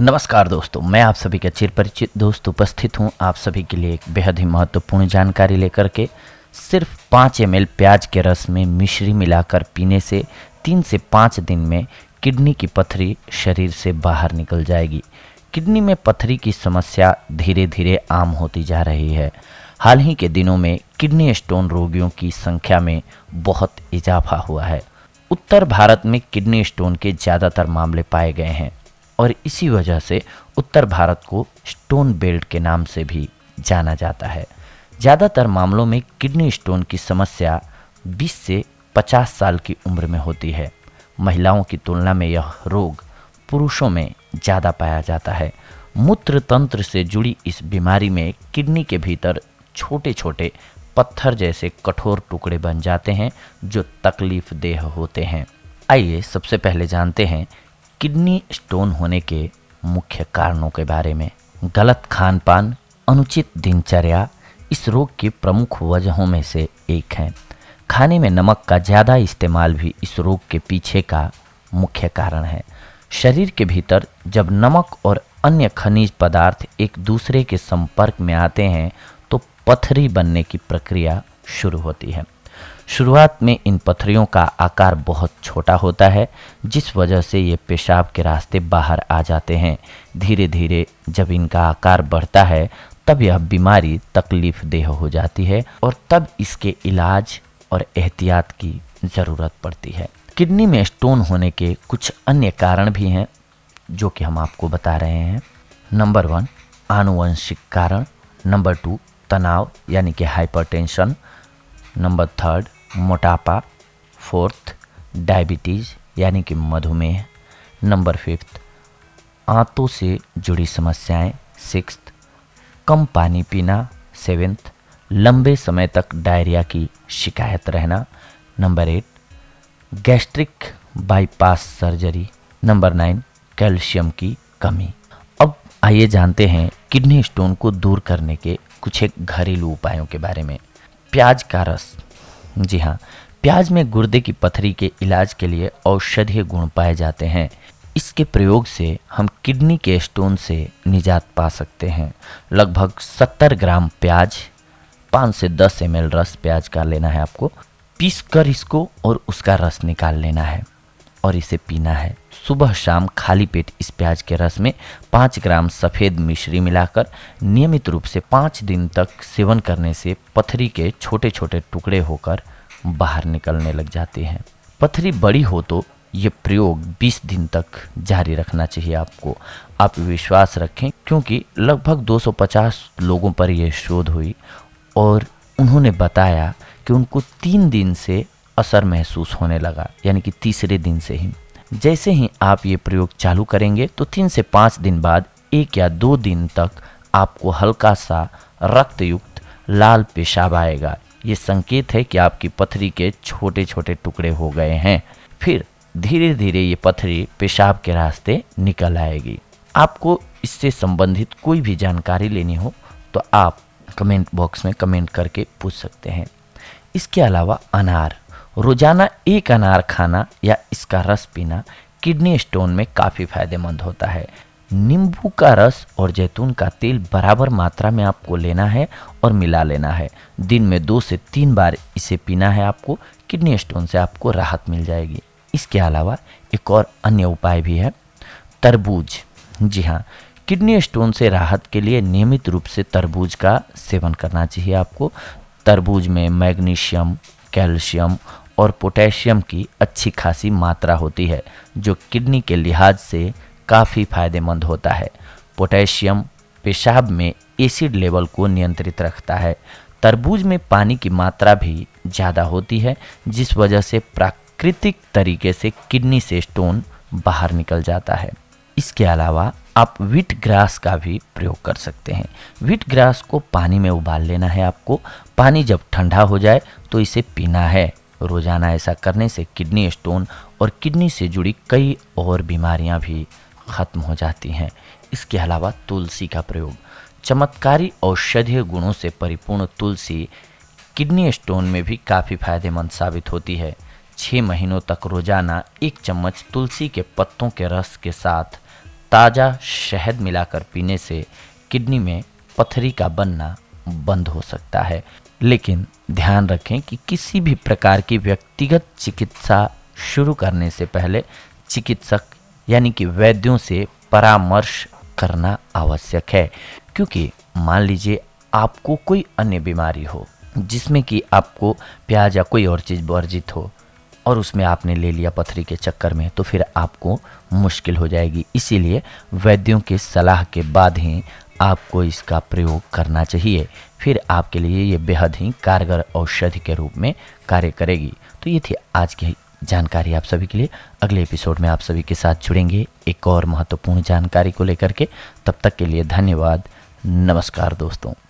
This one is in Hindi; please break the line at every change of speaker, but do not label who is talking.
नमस्कार दोस्तों मैं आप सभी के चिर परिचित दोस्त उपस्थित हूं आप सभी के लिए एक बेहद ही महत्वपूर्ण जानकारी लेकर के सिर्फ पाँच एम प्याज के रस में मिश्री मिलाकर पीने से तीन से पाँच दिन में किडनी की पथरी शरीर से बाहर निकल जाएगी किडनी में पथरी की समस्या धीरे धीरे आम होती जा रही है हाल ही के दिनों में किडनी स्टोन रोगियों की संख्या में बहुत इजाफा हुआ है उत्तर भारत में किडनी स्टोन के ज़्यादातर मामले पाए गए हैं और इसी वजह से उत्तर भारत को स्टोन बेल्ट के नाम से भी जाना जाता है ज़्यादातर मामलों में किडनी स्टोन की समस्या 20 से 50 साल की उम्र में होती है महिलाओं की तुलना में यह रोग पुरुषों में ज़्यादा पाया जाता है मूत्र तंत्र से जुड़ी इस बीमारी में किडनी के भीतर छोटे छोटे पत्थर जैसे कठोर टुकड़े बन जाते हैं जो तकलीफ देह होते हैं आइए सबसे पहले जानते हैं किडनी स्टोन होने के मुख्य कारणों के बारे में गलत खान पान अनुचित दिनचर्या इस रोग की प्रमुख वजहों में से एक है खाने में नमक का ज़्यादा इस्तेमाल भी इस रोग के पीछे का मुख्य कारण है शरीर के भीतर जब नमक और अन्य खनिज पदार्थ एक दूसरे के संपर्क में आते हैं तो पथरी बनने की प्रक्रिया शुरू होती है शुरुआत में इन पथरियों का आकार बहुत छोटा होता है जिस वजह से ये पेशाब के रास्ते बाहर आ जाते हैं धीरे धीरे जब इनका आकार बढ़ता है तब यह बीमारी तकलीफ देह हो जाती है और तब इसके इलाज और एहतियात की ज़रूरत पड़ती है किडनी में स्टोन होने के कुछ अन्य कारण भी हैं जो कि हम आपको बता रहे हैं नंबर वन आनुवंशिक कारण नंबर टू तनाव यानी कि हाइपरटेंशन नंबर थर्ड मोटापा फोर्थ डायबिटीज़ यानी कि मधुमेह नंबर फिफ्थ आंतों से जुड़ी समस्याएं सिक्स कम पानी पीना सेवेंथ लंबे समय तक डायरिया की शिकायत रहना number eight gastric bypass surgery number nine calcium की कमी अब आइए जानते हैं किडनी स्टोन को दूर करने के कुछ एक घरेलू उपायों के बारे में प्याज का रस जी हाँ प्याज में गुर्दे की पथरी के इलाज के लिए औषधीय गुण पाए जाते हैं इसके प्रयोग से हम किडनी के स्टोन से निजात पा सकते हैं लगभग 70 ग्राम प्याज 5 से 10 एम रस प्याज का लेना है आपको पीस कर इसको और उसका रस निकाल लेना है और इसे पीना है सुबह शाम खाली पेट इस प्याज के रस में पाँच ग्राम सफ़ेद मिश्री मिलाकर नियमित रूप से पाँच दिन तक सेवन करने से पथरी के छोटे छोटे टुकड़े होकर बाहर निकलने लग जाते हैं पथरी बड़ी हो तो ये प्रयोग 20 दिन तक जारी रखना चाहिए आपको आप विश्वास रखें क्योंकि लगभग 250 लोगों पर यह शोध हुई और उन्होंने बताया कि उनको तीन दिन से असर महसूस होने लगा यानी कि तीसरे दिन से ही जैसे ही आप ये प्रयोग चालू करेंगे तो तीन से पाँच दिन बाद एक या दो दिन तक आपको हल्का सा रक्तयुक्त लाल पेशाब आएगा ये संकेत है कि आपकी पथरी के छोटे छोटे टुकड़े हो गए हैं फिर धीरे धीरे ये पथरी पेशाब के रास्ते निकल आएगी आपको इससे संबंधित कोई भी जानकारी लेनी हो तो आप कमेंट बॉक्स में कमेंट करके पूछ सकते हैं इसके अलावा अनार रोजाना एक अनार खाना या इसका रस पीना किडनी स्टोन में काफ़ी फायदेमंद होता है नींबू का रस और जैतून का तेल बराबर मात्रा में आपको लेना है और मिला लेना है दिन में दो से तीन बार इसे पीना है आपको किडनी स्टोन से आपको राहत मिल जाएगी इसके अलावा एक और अन्य उपाय भी है तरबूज जी हाँ किडनी स्टोन से राहत के लिए नियमित रूप से तरबूज का सेवन करना चाहिए आपको तरबूज में मैग्नीशियम कैल्शियम और पोटेशियम की अच्छी खासी मात्रा होती है जो किडनी के लिहाज से काफ़ी फायदेमंद होता है पोटेशियम पेशाब में एसिड लेवल को नियंत्रित रखता है तरबूज में पानी की मात्रा भी ज़्यादा होती है जिस वजह से प्राकृतिक तरीके से किडनी से स्टोन बाहर निकल जाता है इसके अलावा आप विट ग्रास का भी प्रयोग कर सकते हैं विट ग्रास को पानी में उबाल लेना है आपको पानी जब ठंडा हो जाए तो इसे पीना है रोज़ाना ऐसा करने से किडनी स्टोन और किडनी से जुड़ी कई और बीमारियां भी ख़त्म हो जाती हैं इसके अलावा तुलसी का प्रयोग चमत्कारी औषधीय गुणों से परिपूर्ण तुलसी किडनी स्टोन में भी काफ़ी फायदेमंद साबित होती है छः महीनों तक रोज़ाना एक चम्मच तुलसी के पत्तों के रस के साथ ताज़ा शहद मिलाकर पीने से किडनी में पथरी का बनना बंद हो सकता है लेकिन ध्यान रखें कि किसी भी प्रकार की व्यक्तिगत चिकित्सा शुरू करने से पहले चिकित्सक यानी कि वैद्यों से परामर्श करना आवश्यक है क्योंकि मान लीजिए आपको कोई अन्य बीमारी हो जिसमें कि आपको प्याज या कोई और चीज़ वर्जित हो और उसमें आपने ले लिया पथरी के चक्कर में तो फिर आपको मुश्किल हो जाएगी इसीलिए वैद्यों के सलाह के बाद ही आपको इसका प्रयोग करना चाहिए फिर आपके लिए ये बेहद ही कारगर औषधि के रूप में कार्य करेगी तो ये थी आज की जानकारी आप सभी के लिए अगले एपिसोड में आप सभी के साथ जुड़ेंगे एक और महत्वपूर्ण जानकारी को लेकर के तब तक के लिए धन्यवाद नमस्कार दोस्तों